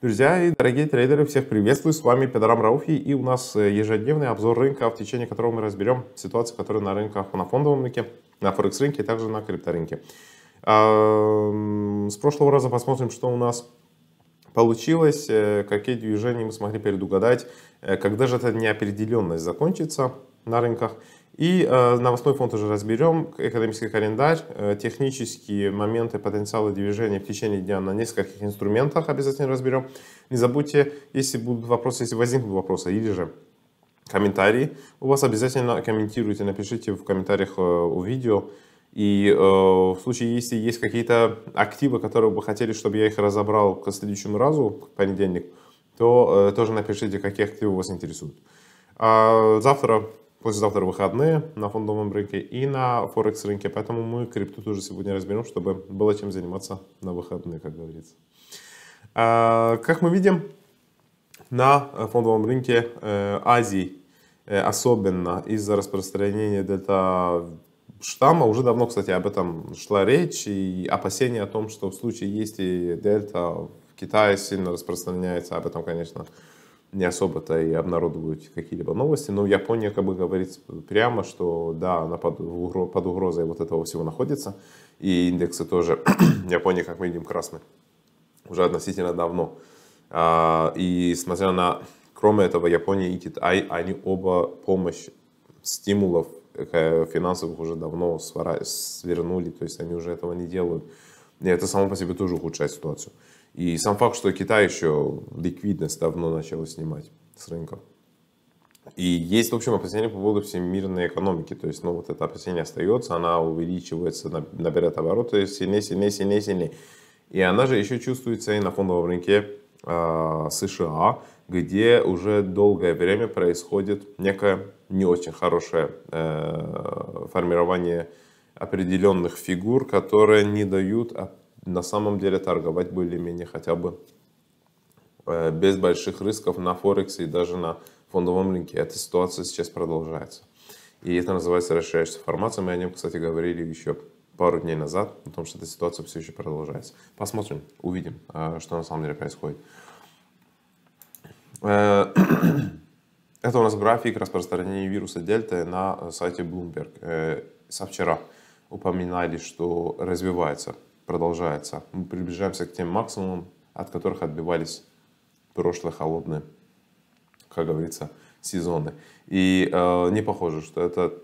Друзья и дорогие трейдеры, всех приветствую, с вами Педрам Рауфи и у нас э, ежедневный обзор рынка, в течение которого мы разберем ситуацию, которая на рынках, на фондовом рынке, на форекс-рынке и а также на крипторынке. А, с прошлого раза посмотрим, что у нас получилось, э, какие движения мы смогли предугадать, э, когда же эта неопределенность закончится на рынках – и э, новостной фонд уже разберем, экономический календарь, э, технические моменты потенциалы движения в течение дня на нескольких инструментах обязательно разберем. Не забудьте, если будут вопросы, если возникнут вопросы, или же комментарии, у вас обязательно комментируйте, напишите в комментариях э, у видео. И э, в случае, если есть какие-то активы, которые бы хотели, чтобы я их разобрал к следующему разу, к понедельник, то тоже напишите, какие активы вас интересуют. А завтра послезавтра выходные на фондовом рынке и на форекс рынке, поэтому мы крипту тоже сегодня разберем, чтобы было чем заниматься на выходные, как говорится. А, как мы видим, на фондовом рынке э, Азии э, особенно из-за распространения дельта штамма, уже давно, кстати, об этом шла речь, и опасения о том, что в случае есть и дельта в Китае сильно распространяется, об этом, конечно, не особо-то и обнародуют какие-либо новости, но Япония как бы говорит прямо, что да, она под, угроз, под угрозой вот этого всего находится, и индексы тоже, Япония, как мы видим, красный уже относительно давно. А, и смотря на, кроме этого, Япония и Китай, они оба помощь стимулов э, финансовых уже давно свернули, то есть они уже этого не делают. И это само по себе тоже ухудшает ситуацию. И сам факт, что Китай еще ликвидность давно начал снимать с рынка. И есть, в общем, опасения по поводу всемирной экономики. То есть, ну, вот это опасение остается, она увеличивается, набирает обороты сильнее, сильнее, сильнее, сильнее. И она же еще чувствуется и на фондовом рынке э, США, где уже долгое время происходит некое не очень хорошее э, формирование определенных фигур, которые не дают на самом деле торговать более-менее хотя бы э, без больших рисков на Форексе и даже на фондовом рынке. Эта ситуация сейчас продолжается. И это называется расширяющаяся формация. Мы о нем, кстати, говорили еще пару дней назад, о том, что эта ситуация все еще продолжается. Посмотрим, увидим, э, что на самом деле происходит. Э, это у нас график распространения вируса Дельта на сайте Bloomberg. Со вчера упоминали, что развивается продолжается. Мы приближаемся к тем максимумам, от которых отбивались прошлые холодные, как говорится, сезоны. И э, не похоже, что это,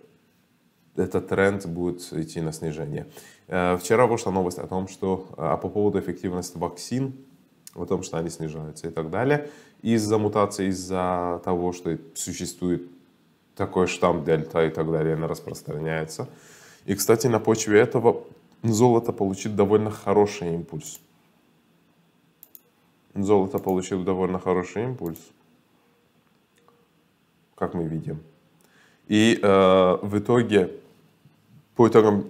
этот тренд будет идти на снижение. Э, вчера вышла новость о том, что э, а по поводу эффективности вакцин, о том, что они снижаются и так далее, из-за мутации, из-за того, что существует такой штамм дельта и так далее, она распространяется. И, кстати, на почве этого золото получит довольно хороший импульс. Золото получил довольно хороший импульс, как мы видим. И э, в итоге, по итогам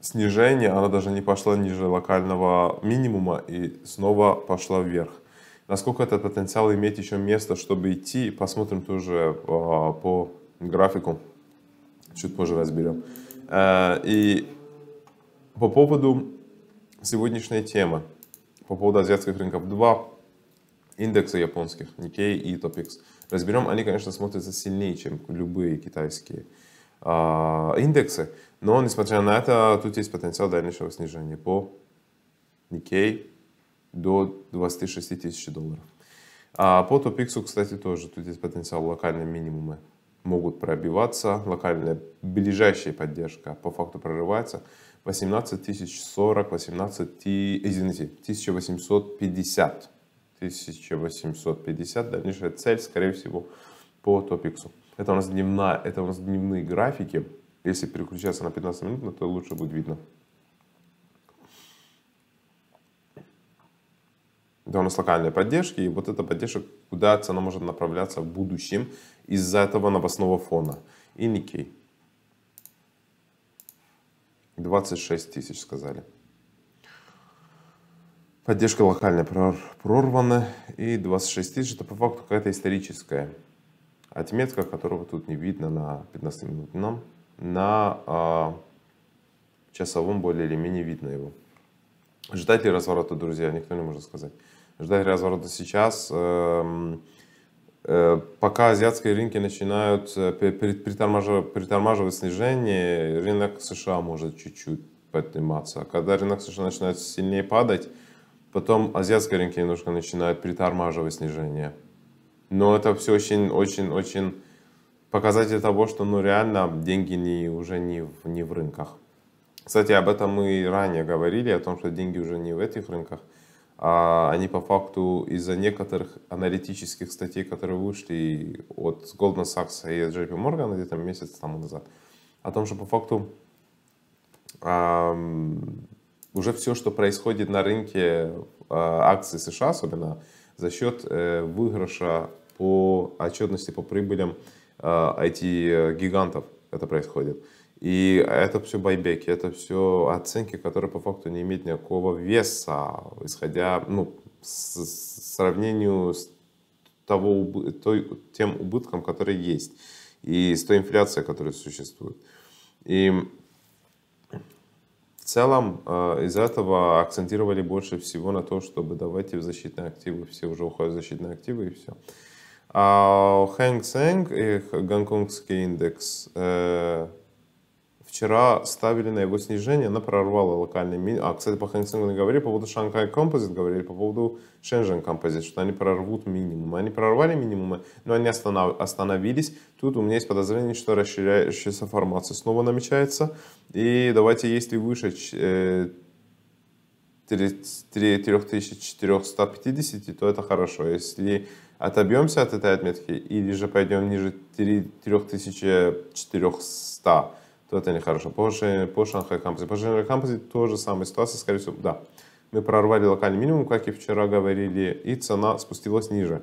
снижения, она даже не пошла ниже локального минимума и снова пошла вверх. Насколько этот потенциал имеет еще место, чтобы идти, посмотрим тоже э, по графику, чуть позже разберем. Э, и по поводу сегодняшней темы, по поводу азиатских рынков, два индекса японских, Nikkei и Topix, разберем, они, конечно, смотрятся сильнее, чем любые китайские а, индексы, но, несмотря на это, тут есть потенциал дальнейшего снижения по Nikkei до 26 тысяч долларов. А по Топиксу, кстати, тоже тут есть потенциал локальные минимумы могут пробиваться, локальная ближайшая поддержка по факту прорывается, 18 тысяч 40, 18, извините, 1850. 1850, дальнейшая цель, скорее всего, по топиксу. Это у нас, дневная, это у нас дневные графики. Если переключаться на 15 минут, то лучше будет видно. Это у нас локальные поддержки, и вот эта поддержка, куда цена может направляться в будущем из-за этого новостного фона. И Никей. 26 тысяч сказали. Поддержка локальная прорвана. И 26 тысяч это по факту какая-то историческая отметка, которого тут не видно на 15 минутном. На а, часовом более или менее видно его. Ждать ли разворота, друзья, никто не может сказать. Ждать разворота сейчас. Эм, Э, пока азиатские рынки начинают э, притормаживать, снижение, рынок США может чуть-чуть подниматься. А когда рынок США начинает сильнее падать, потом азиатские рынки немножко начинают притормаживать снижение. Но это все очень-очень-очень показатель того, что ну, реально деньги не, уже не в, не в рынках. Кстати, об этом мы и ранее говорили, о том, что деньги уже не в этих рынках – а они по факту из-за некоторых аналитических статей, которые вышли от Goldman Sachs и от JP Morgan где-то месяц тому назад, о том, что по факту эм, уже все, что происходит на рынке э, акций США, особенно за счет э, выигрыша по отчетности по прибылям э, а, IT-гигантов это происходит. И это все байбеки, это все оценки, которые по факту не имеют никакого веса, исходя, ну, с, с сравнению с того, той, тем убытком, который есть, и с той инфляцией, которая существует. И в целом э, из этого акцентировали больше всего на то, чтобы давайте в защитные активы, все уже уходят в защитные активы и все. А Хэнк Сэнг и Гонконгский индекс э, Вчера ставили на его снижение, она прорвала локальный минимум. А, кстати, по Хэнсингу говорили по поводу Шанхай Композит, говорили по поводу Шэнжен Композит, что они прорвут минимумы. Они прорвали минимумы, но они остановились. Тут у меня есть подозрение, что расширяющаяся формация снова намечается. И давайте, если выше 3450, э, то это хорошо. Если отобьемся от этой отметки или же пойдем ниже 3400, вот это нехорошо. По, по Шанхай Компази. По Шанхай Компази тоже самая ситуация, скорее всего, да. Мы прорвали локальный минимум, как и вчера говорили, и цена спустилась ниже.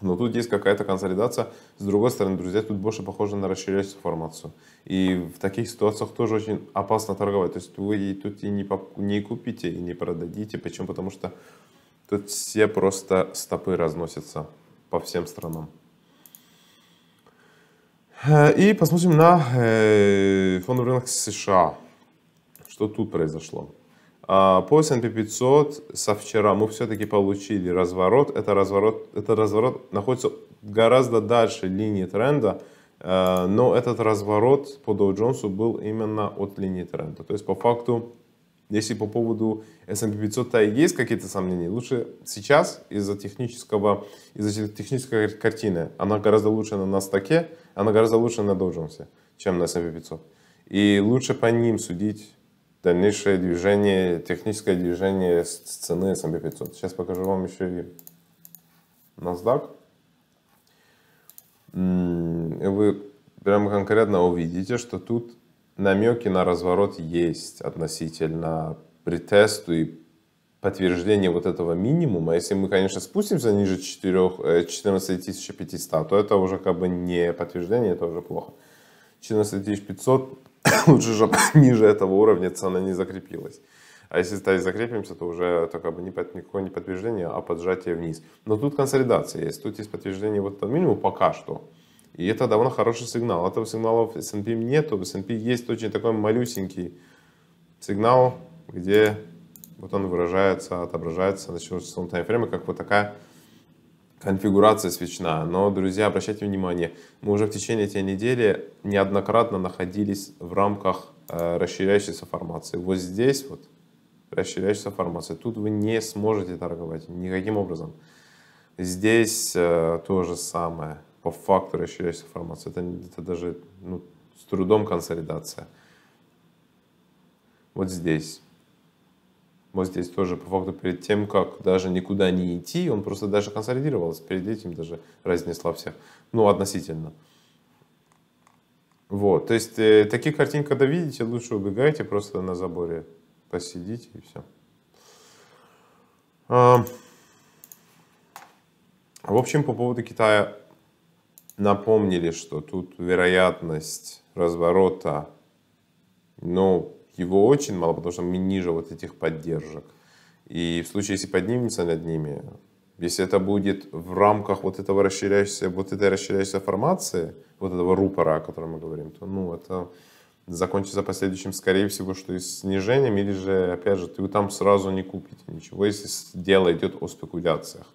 Но тут есть какая-то консолидация. С другой стороны, друзья, тут больше похоже на расширяющуюся формацию. И в таких ситуациях тоже очень опасно торговать. То есть вы тут и не, поп- не купите, и не продадите. Почему? Потому что тут все просто стопы разносятся по всем странам. И посмотрим на фондовый рынок США. Что тут произошло? А, по S&P 500 со вчера мы все-таки получили разворот. Это разворот, это разворот находится гораздо дальше линии тренда, э, но этот разворот по Dow Jones был именно от линии тренда. То есть по факту если по поводу S&P 500 есть какие-то сомнения, лучше сейчас из-за технического, из-за технической картины. Она гораздо лучше на Nasdaq, она гораздо лучше на Dow Jones, чем на S&P 500. И лучше по ним судить дальнейшее движение, техническое движение с цены S&P 500. Сейчас покажу вам еще и NASDAQ. И вы прямо конкретно увидите, что тут намеки на разворот есть относительно притесту и подтверждения вот этого минимума. Если мы, конечно, спустимся ниже 4, 14500, э, то это уже как бы не подтверждение, это уже плохо. 14500 лучше, чтобы ниже этого уровня цена не закрепилась. А если здесь закрепимся, то уже это как бы не под, никакое не подтверждение, а поджатие вниз. Но тут консолидация есть, тут есть подтверждение вот этого минимума пока что. И это довольно хороший сигнал. Этого сигнала в S&P нету. В S&P есть очень такой малюсенький сигнал, где вот он выражается, отображается на часовом таймфрейме, как вот такая конфигурация свечная. Но, друзья, обращайте внимание, мы уже в течение этой недели неоднократно находились в рамках э, расширяющейся формации. Вот здесь вот расширяющаяся формация. Тут вы не сможете торговать никаким образом. Здесь э, то же самое по факту расширяющаяся формация. Это, это даже ну, с трудом консолидация. Вот здесь. Вот здесь тоже по факту перед тем, как даже никуда не идти, он просто даже консолидировался. Перед этим даже разнесла всех. Ну, относительно. Вот, то есть э, такие картинки, когда видите, лучше убегайте просто на заборе. Посидите и все. А, в общем, по поводу Китая напомнили, что тут вероятность разворота, ну его очень мало, потому что мы ниже вот этих поддержек. И в случае, если поднимется над ними, если это будет в рамках вот этого расширяющейся, вот этой расширяющейся формации, вот этого рупора, о котором мы говорим, то ну, это закончится последующим, скорее всего, что и снижением, или же, опять же, ты там сразу не купите ничего, если дело идет о спекуляциях.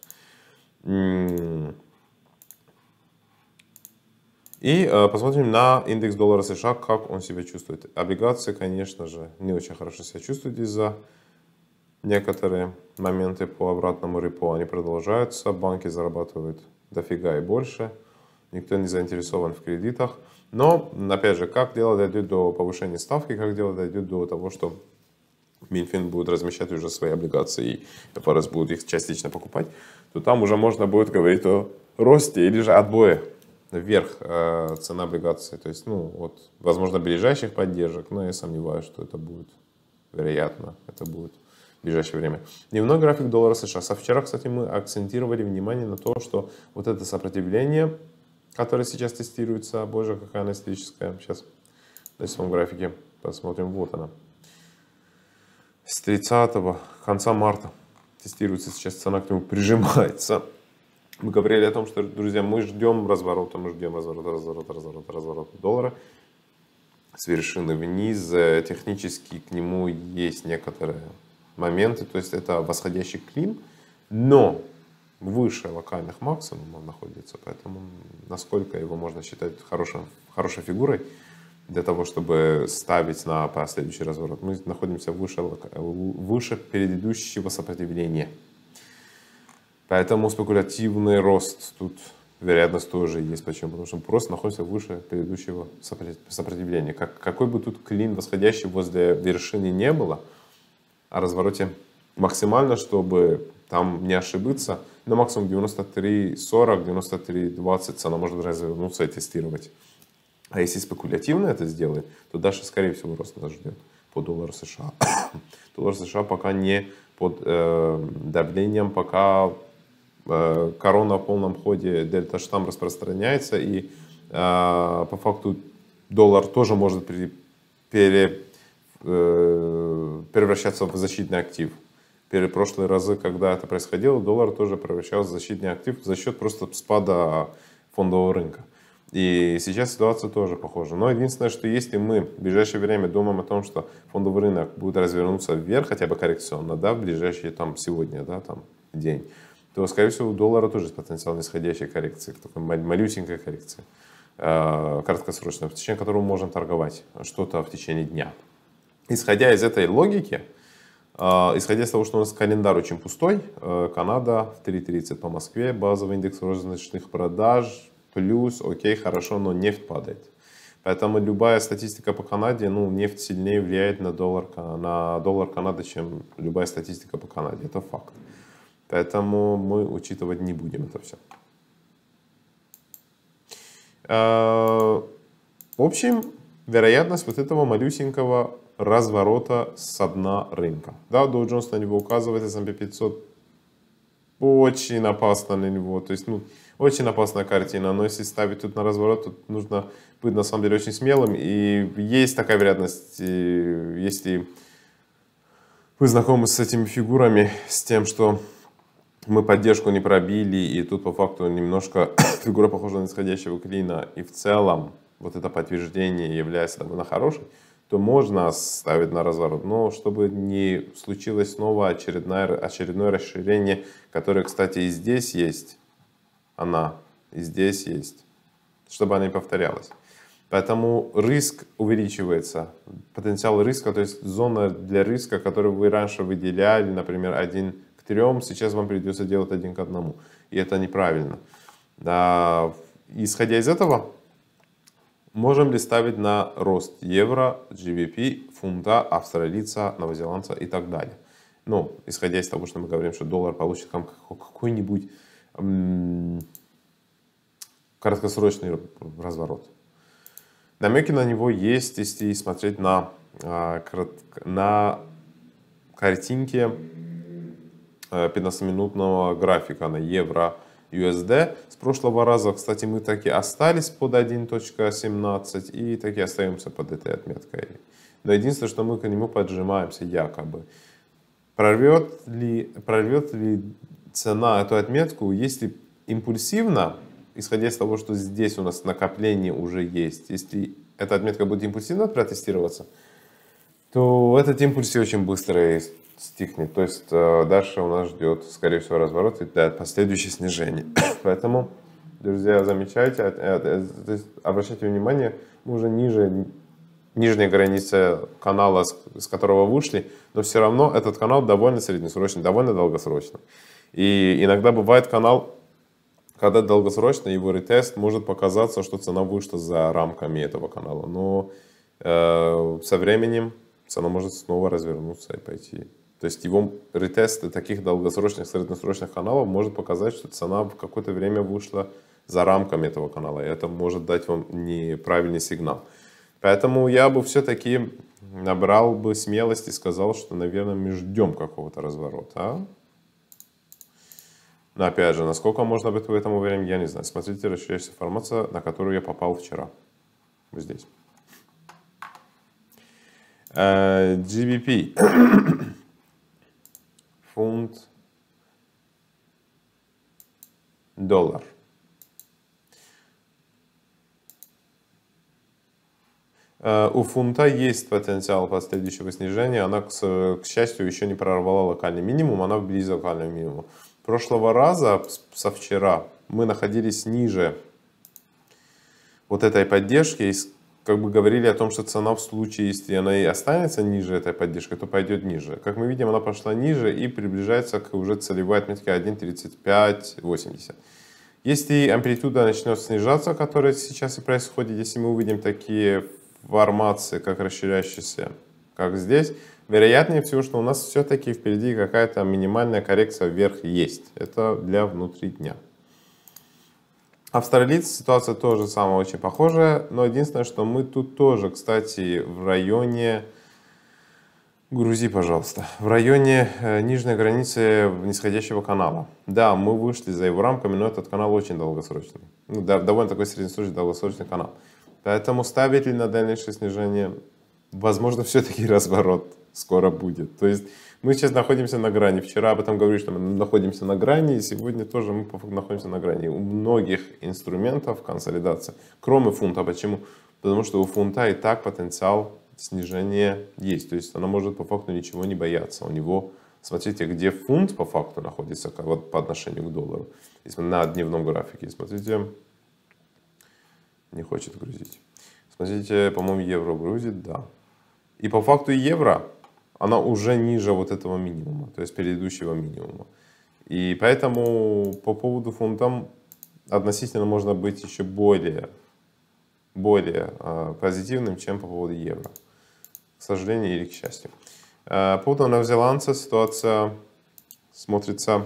И э, посмотрим на индекс доллара США, как он себя чувствует. Облигации, конечно же, не очень хорошо себя чувствуют из-за некоторые моменты по обратному репо. Они продолжаются, банки зарабатывают дофига и больше, никто не заинтересован в кредитах. Но, опять же, как дело дойдет до повышения ставки, как дело дойдет до того, что Минфин будет размещать уже свои облигации и ФРС будут их частично покупать, то там уже можно будет говорить о росте или же отбое вверх э, цена облигаций. То есть, ну, вот, возможно, ближайших поддержек, но я сомневаюсь, что это будет. Вероятно, это будет в ближайшее время. Дневной график доллара США. Со вчера, кстати, мы акцентировали внимание на то, что вот это сопротивление, которое сейчас тестируется, боже, какая она истерическая. Сейчас на самом графике посмотрим. Вот она. С 30 конца марта тестируется сейчас цена к нему прижимается мы говорили о том, что, друзья, мы ждем разворота, мы ждем разворота, разворота, разворота, разворота доллара с вершины вниз. Технически к нему есть некоторые моменты, то есть это восходящий клин, но выше локальных максимумов находится, поэтому насколько его можно считать хорошим, хорошей фигурой для того, чтобы ставить на последующий разворот. Мы находимся выше, выше предыдущего сопротивления. Поэтому а спекулятивный рост тут вероятность тоже есть. Почему? Потому что просто находится выше предыдущего сопротивления. Как, какой бы тут клин восходящий возле вершины не было, о развороте максимально, чтобы там не ошибиться, на ну, максимум 93.40, 93.20 цена может развернуться и тестировать. А если спекулятивно это сделает, то дальше, скорее всего, рост нас ждет по доллару США. Доллар США пока не под э, давлением, пока Э, корона в полном ходе, дельта-штамм распространяется, и э, по факту доллар тоже может при, пере, э, превращаться в защитный актив. Перепрошлые разы, когда это происходило, доллар тоже превращался в защитный актив за счет просто спада фондового рынка. И сейчас ситуация тоже похожа. Но единственное, что если мы в ближайшее время думаем о том, что фондовый рынок будет развернуться вверх, хотя бы коррекционно, да, в ближайшие там сегодня, да, там день, то, скорее всего, у доллара тоже есть потенциал нисходящей коррекции, такой малюсенькой коррекции, э, краткосрочной, в течение которого можно торговать что-то в течение дня. Исходя из этой логики, э, Исходя из того, что у нас календарь очень пустой, э, Канада в 3.30 по Москве, базовый индекс розничных продаж плюс, окей, хорошо, но нефть падает. Поэтому любая статистика по Канаде, ну, нефть сильнее влияет на доллар, на доллар Канады, чем любая статистика по Канаде. Это факт. Поэтому мы учитывать не будем это все. А, в общем, вероятность вот этого малюсенького разворота с дна рынка. Да, Dow Jones на него указывает, S&P 500 очень опасно на него. То есть, ну, очень опасная картина. Но если ставить тут на разворот, тут нужно быть на самом деле очень смелым. И есть такая вероятность, если вы знакомы с этими фигурами, с тем, что мы поддержку не пробили, и тут по факту немножко фигура похожа на исходящего клина, и в целом вот это подтверждение является довольно хорошей, то можно ставить на разворот. Но чтобы не случилось снова очередное, очередное расширение, которое, кстати, и здесь есть, она и здесь есть, чтобы она не повторялась. Поэтому риск увеличивается, потенциал риска, то есть зона для риска, которую вы раньше выделяли, например, 1 трем, сейчас вам придется делать один к одному. И это неправильно. А, исходя из этого, можем ли ставить на рост евро, GBP, фунта, австралийца, новозеландца и так далее. Ну, исходя из того, что мы говорим, что доллар получит какой-нибудь краткосрочный разворот. Намеки на него есть, если смотреть на, а, на картинке 15-минутного э, графика на евро USD. С прошлого раза, кстати, мы таки остались под 1.17 и таки остаемся под этой отметкой. Но единственное, что мы к нему поджимаемся якобы. Прорвет ли, прорвет ли цена эту отметку, если импульсивно, исходя из того, что здесь у нас накопление уже есть, если эта отметка будет импульсивно протестироваться, то этот импульс очень быстро и стихнет. То есть э, дальше у нас ждет, скорее всего, разворот и да, последующее снижение. Поэтому, друзья, замечайте, э, обращайте внимание, мы уже ниже нижней границы канала, с которого вышли, но все равно этот канал довольно среднесрочный, довольно долгосрочный. И иногда бывает канал, когда долгосрочно его ретест может показаться, что цена вышла за рамками этого канала. Но э, со временем оно может снова развернуться и пойти. То есть его ретесты таких долгосрочных, среднесрочных каналов может показать, что цена в какое-то время вышла за рамками этого канала, и это может дать вам неправильный сигнал. Поэтому я бы все-таки набрал бы смелость и сказал, что, наверное, мы ждем какого-то разворота. Но опять же, насколько можно быть в этом уверен, я не знаю. Смотрите расширяющаяся информация, на которую я попал вчера. Вот здесь. Э, GBP. Фунт. Доллар. Э, у фунта есть потенциал последующего снижения. Она, к счастью, еще не прорвала локальный минимум, она вблизи локального минимума. Прошлого раза, со вчера, мы находились ниже вот этой поддержки, как бы говорили о том, что цена в случае, если она и останется ниже этой поддержки, то пойдет ниже. Как мы видим, она пошла ниже и приближается к уже целевой отметке 1.3580. Если амплитуда начнет снижаться, которая сейчас и происходит, если мы увидим такие формации, как расширяющиеся, как здесь, вероятнее всего, что у нас все-таки впереди какая-то минимальная коррекция вверх есть. Это для внутри дня. Австралийцы ситуация тоже самая очень похожая, но единственное, что мы тут тоже, кстати, в районе... Грузи, пожалуйста. В районе э, нижней границы нисходящего канала. Да, мы вышли за его рамками, но этот канал очень долгосрочный. Ну, да, довольно такой среднесрочный долгосрочный канал. Поэтому ставить ли на дальнейшее снижение, возможно, все-таки разворот скоро будет. То есть мы сейчас находимся на грани. Вчера об этом говорили, что мы находимся на грани, и сегодня тоже мы находимся на грани. У многих инструментов консолидация, кроме фунта. Почему? Потому что у фунта и так потенциал снижения есть. То есть она может по факту ничего не бояться. У него, смотрите, где фунт по факту находится вот по отношению к доллару. Если на дневном графике, смотрите, не хочет грузить. Смотрите, по-моему, евро грузит, да. И по факту евро она уже ниже вот этого минимума, то есть предыдущего минимума. И поэтому по поводу фунта относительно можно быть еще более, более э, позитивным, чем по поводу евро. К сожалению или к счастью. Э, по поводу новозеландца ситуация смотрится,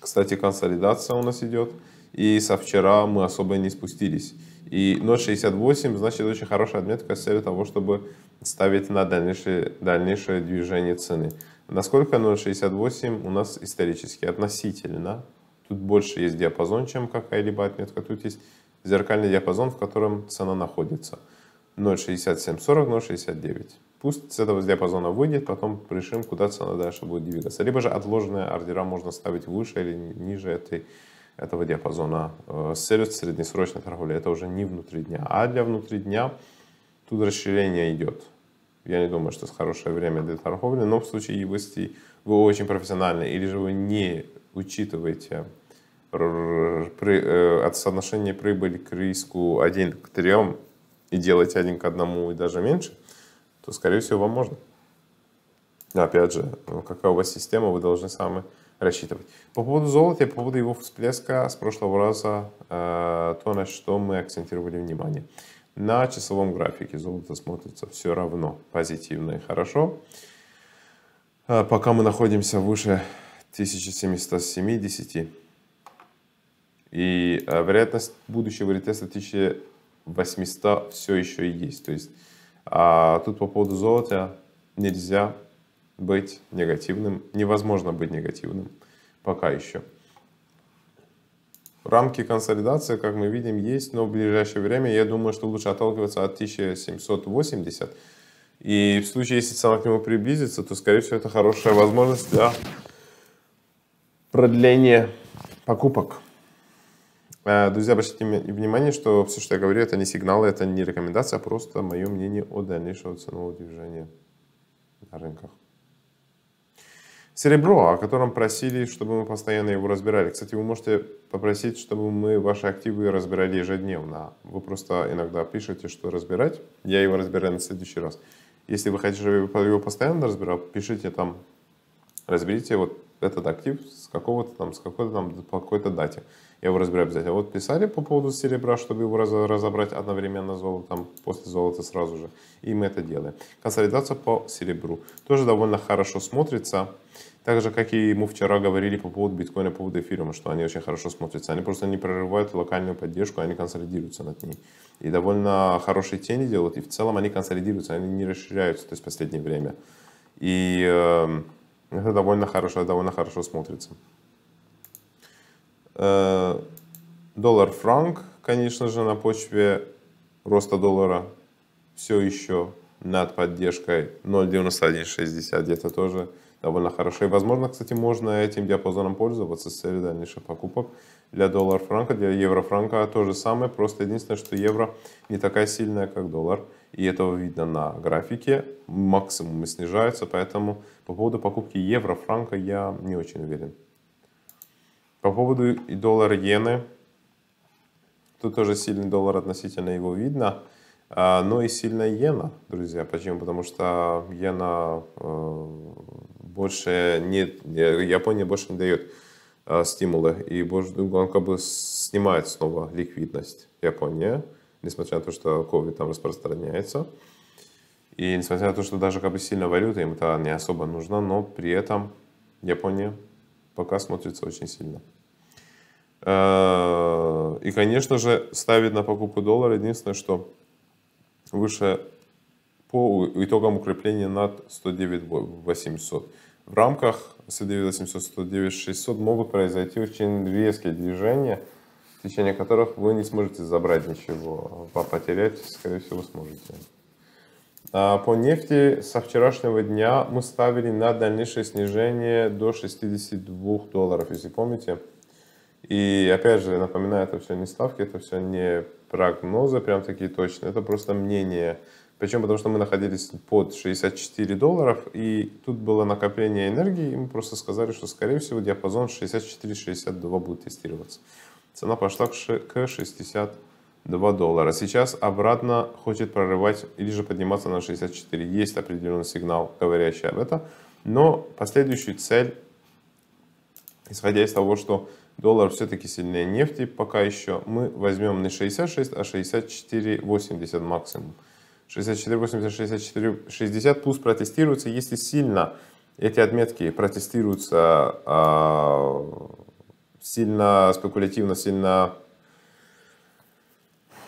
кстати, консолидация у нас идет. И со вчера мы особо не спустились. И 0.68, значит, очень хорошая отметка с целью того, чтобы ставить на дальнейшее, дальнейшее движение цены. Насколько 0,68 у нас исторически относительно. Тут больше есть диапазон, чем какая-либо отметка. Тут есть зеркальный диапазон, в котором цена находится. 0,6740, 0,69. Пусть с этого диапазона выйдет, потом решим, куда цена дальше будет двигаться. Либо же отложенные ордера можно ставить выше или ниже этой, этого диапазона э, с целью среднесрочной торговли. Это уже не внутри дня. А для внутри дня Тут расширение идет. Я не думаю, что это хорошее время для торговли, но в случае, если вы очень профессиональны или же вы не учитываете при, э, соотношение прибыли к риску 1 к 3 и делать 1 к 1 и даже меньше, то, скорее всего, вам можно. Но Опять же, ну, какая у вас система, вы должны сами рассчитывать. По поводу золота и по поводу его всплеска с прошлого раза, э, то, на что мы акцентировали внимание. На часовом графике золото смотрится все равно позитивно и хорошо. А пока мы находимся выше 1770 и а, вероятность будущего ретеста 1800 все еще есть. То есть а тут по поводу золота нельзя быть негативным, невозможно быть негативным пока еще. Рамки консолидации, как мы видим, есть, но в ближайшее время, я думаю, что лучше отталкиваться от 1780. И в случае, если цена к нему приблизится, то, скорее всего, это хорошая возможность для продления покупок. Э, друзья, обращайте внимание, что все, что я говорю, это не сигналы, это не рекомендация, а просто мое мнение о дальнейшем ценового движения на рынках серебро, о котором просили, чтобы мы постоянно его разбирали. Кстати, вы можете попросить, чтобы мы ваши активы разбирали ежедневно. Вы просто иногда пишете, что разбирать. Я его разбираю на следующий раз. Если вы хотите, чтобы я его постоянно разбирал, пишите там, разберите вот этот актив с какого-то там, с какой-то там, по какой-то дате. Я его разбираю обязательно. Вот писали по поводу серебра, чтобы его разобрать одновременно с золотом, после золота сразу же. И мы это делаем. Консолидация по серебру. Тоже довольно хорошо смотрится. Так же, как и мы вчера говорили по поводу биткоина, по поводу эфириума, что они очень хорошо смотрятся. Они просто не прорывают локальную поддержку, они консолидируются над ней. И довольно хорошие тени делают, и в целом они консолидируются, они не расширяются, то есть в последнее время. И э, это довольно хорошо, довольно хорошо смотрится. Э, Доллар-франк, конечно же, на почве роста доллара все еще над поддержкой 0.9160, где-то тоже довольно хорошо. И, возможно, кстати, можно этим диапазоном пользоваться с целью дальнейших покупок для доллар-франка, для евро-франка то же самое, просто единственное, что евро не такая сильная, как доллар, и этого видно на графике, максимумы снижаются, поэтому по поводу покупки евро-франка я не очень уверен. По поводу доллар-иены, тут тоже сильный доллар относительно его видно, а, но и сильная иена, друзья. Почему? Потому что иена э, больше нет, Япония больше не дает а, стимулы, и он ну, как бы снимает снова ликвидность Японии, несмотря на то, что COVID там распространяется. И несмотря на то, что даже как бы сильная валюта им это не особо нужна, но при этом Япония пока смотрится очень сильно. А, и, конечно же, ставить на покупку доллара единственное, что выше по итогам укрепления над 109 800 в рамках c 9800 109 могут произойти очень резкие движения, в течение которых вы не сможете забрать ничего, а потерять, скорее всего, сможете. А по нефти со вчерашнего дня мы ставили на дальнейшее снижение до 62 долларов, если помните. И опять же, напоминаю, это все не ставки, это все не прогнозы прям такие точные, это просто мнение причем потому, что мы находились под 64 долларов, и тут было накопление энергии, и мы просто сказали, что, скорее всего, диапазон 64-62 будет тестироваться. Цена пошла к 62 доллара. Сейчас обратно хочет прорывать или же подниматься на 64. Есть определенный сигнал, говорящий об этом. Но последующую цель, исходя из того, что доллар все-таки сильнее нефти пока еще, мы возьмем не 66, а 64,80 максимум. 64, 80, 64, 60 плюс протестируется, если сильно эти отметки протестируются а, сильно спекулятивно, сильно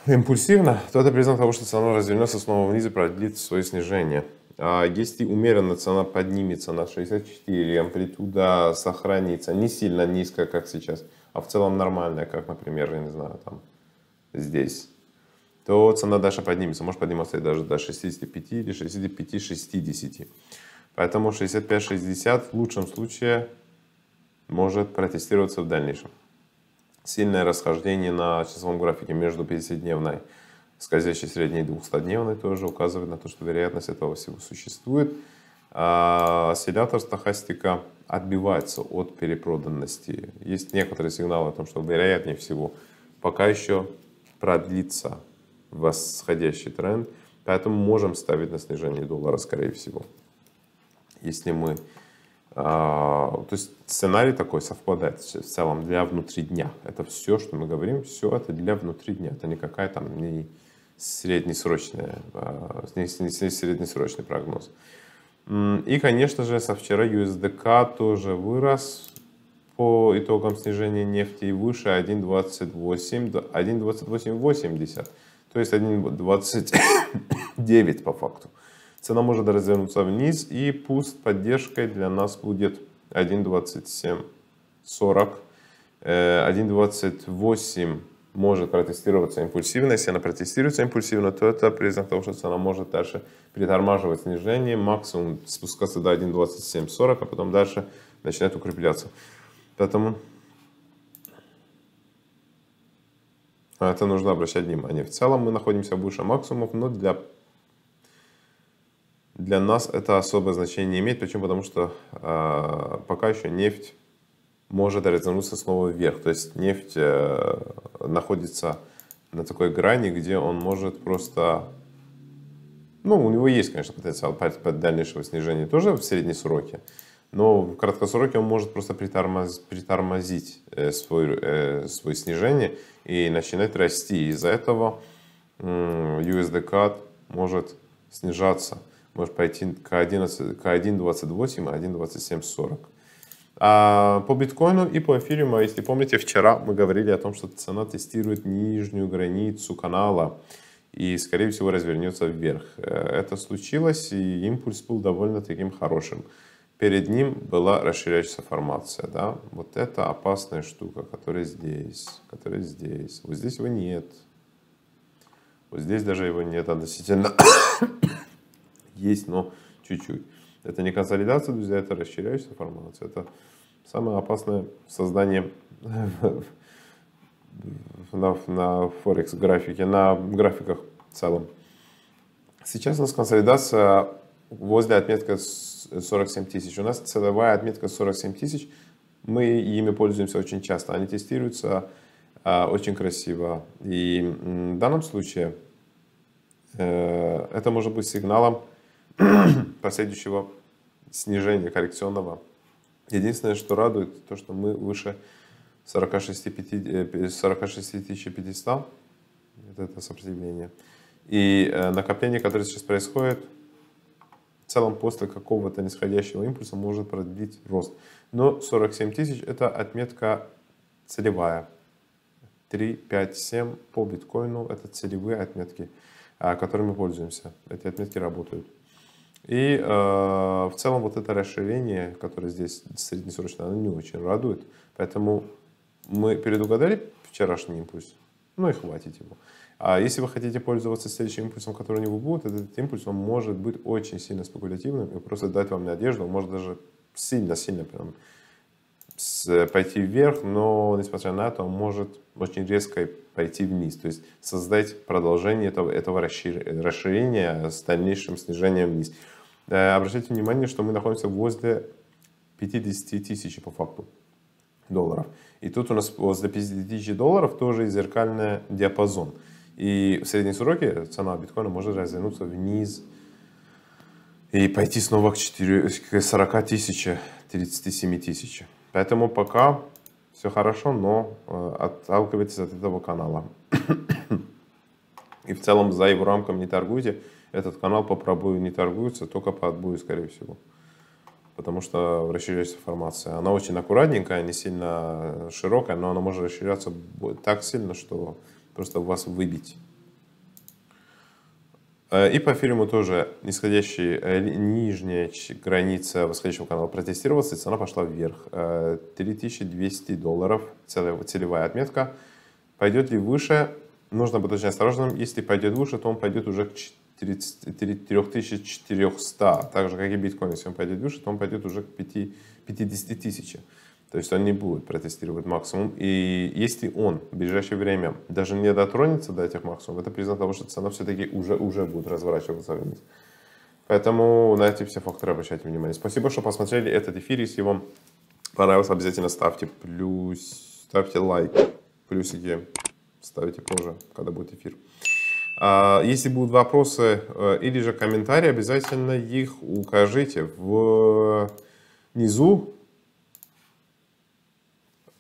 импульсивно, то это признак того, что цена развернется снова вниз и продлит свое снижение. А если умеренно цена поднимется на 64, амплитуда сохранится не сильно низко, как сейчас, а в целом нормальная, как, например, я не знаю, там здесь то цена дальше поднимется. Может подниматься и даже до 65 или 65-60. Поэтому 65-60 в лучшем случае может протестироваться в дальнейшем. Сильное расхождение на часовом графике между 50-дневной скользящей средней и 200-дневной тоже указывает на то, что вероятность этого всего существует. А осциллятор стахастика отбивается от перепроданности. Есть некоторые сигналы о том, что вероятнее всего пока еще продлится восходящий тренд, поэтому можем ставить на снижение доллара, скорее всего. Если мы... А, то есть сценарий такой совпадает в целом для внутри дня. Это все, что мы говорим, все это для внутри дня. Это не какая там не среднесрочная, а, не среднесрочный прогноз. И, конечно же, со вчера USDK тоже вырос по итогам снижения нефти выше 1.28, 1.28.80 то есть 1.29 по факту. Цена может развернуться вниз и пуст поддержкой для нас будет 1.2740. 1.28 э, может протестироваться импульсивно. Если она протестируется импульсивно, то это признак того, что цена может дальше притормаживать снижение, максимум спускаться до 1.2740, а потом дальше начинает укрепляться. Поэтому На это нужно обращать внимание. В целом мы находимся выше максимумов, но для, для нас это особое значение не имеет. Почему? Потому что э, пока еще нефть может развернуться снова вверх. То есть нефть э, находится на такой грани, где он может просто... Ну, у него есть, конечно, потенциал по дальнейшего снижения тоже в средние сроки но в краткосроке он может просто притормоз, притормозить э, свой, э, свой снижение и начинать расти. Из-за этого э, USDCAD может снижаться, может пойти к, 11, к 1.28, 1.2740. А, а по биткоину и по эфириуму, а если помните, вчера мы говорили о том, что цена тестирует нижнюю границу канала и, скорее всего, развернется вверх. Э, это случилось, и импульс был довольно таким хорошим перед ним была расширяющаяся формация, да, вот это опасная штука, которая здесь, которая здесь, вот здесь его нет, вот здесь даже его нет относительно, а есть, но чуть-чуть. Это не консолидация, друзья, это расширяющаяся формация, это самое опасное создание на, на Форекс графике, на графиках в целом. Сейчас у нас консолидация возле отметка 47 э, тысяч. У нас целевая отметка 47 тысяч. Мы ими пользуемся очень часто. Они тестируются а, очень красиво. И в данном случае э, это может быть сигналом последующего снижения коррекционного. Единственное, что радует, то, что мы выше 46 500, э, это сопротивление. И накопление, которое сейчас происходит, в целом после какого-то нисходящего импульса может продлить рост. Но 47 тысяч это отметка целевая. 3, 5, 7 по биткоину это целевые отметки, а, которыми мы пользуемся. Эти отметки работают. И э, в целом вот это расширение, которое здесь среднесрочно, оно не очень радует. Поэтому мы предугадали вчерашний импульс, ну и хватит его. А если вы хотите пользоваться следующим импульсом, который у него будет, этот импульс он может быть очень сильно спекулятивным и просто дать вам надежду, он может даже сильно-сильно прям пойти вверх, но несмотря на это, он может очень резко пойти вниз, то есть создать продолжение этого, этого расширения с дальнейшим снижением вниз. Э, обращайте внимание, что мы находимся возле 50 тысяч по факту долларов. И тут у нас вот до 50 тысяч долларов тоже зеркальный диапазон. И в средние сроки цена биткоина может развернуться вниз и пойти снова к, 4, к 40 тысяч, 37 тысяч. Поэтому пока все хорошо, но э, отталкивайтесь от этого канала. и в целом за его рамками не торгуйте. Этот канал попробую не торгуется, только по отбою, скорее всего потому что расширяется формация. Она очень аккуратненькая, не сильно широкая, но она может расширяться так сильно, что просто вас выбить. Э, и по фильму тоже нисходящая, э, нижняя граница восходящего канала протестировалась, и цена пошла вверх. 3200 э, долларов целевая отметка. Пойдет ли выше? Нужно быть очень осторожным. Если пойдет выше, то он пойдет уже к 3400, так же как и биткоин, если он пойдет выше, то он пойдет уже к 5, 50 тысячам. То есть он не будет протестировать максимум. И если он в ближайшее время даже не дотронется до этих максимумов, это признак того, что цена все-таки уже, уже будет разворачиваться вниз. Поэтому на эти все факторы обращайте внимание. Спасибо, что посмотрели этот эфир. Если вам понравилось, обязательно ставьте плюс, ставьте лайк, плюсики ставите позже, когда будет эфир. А, если будут вопросы э, или же комментарии, обязательно их укажите внизу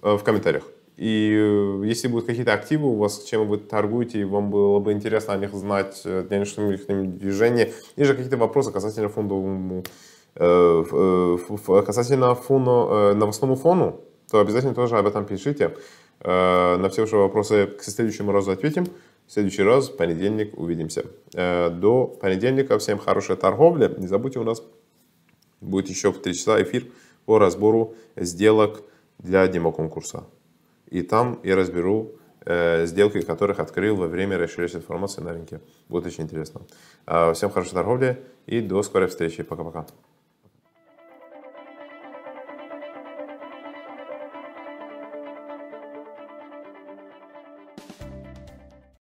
э, э, в комментариях. И если будут какие-то активы у вас, чем вы торгуете, и вам было бы интересно о них знать, о дальнейшем их движение или же какие-то вопросы касательно фондовому, касательно фону, новостному фону, то обязательно тоже об этом пишите. На все ваши вопросы к следующему разу ответим. В следующий раз, в понедельник, увидимся. Э, до понедельника всем хорошей торговли. Не забудьте, у нас будет еще в 3 часа эфир по разбору сделок для конкурса И там я разберу э, сделки, которых открыл во время расширения информации на рынке. Будет очень интересно. Э, всем хорошей торговли и до скорой встречи. Пока-пока.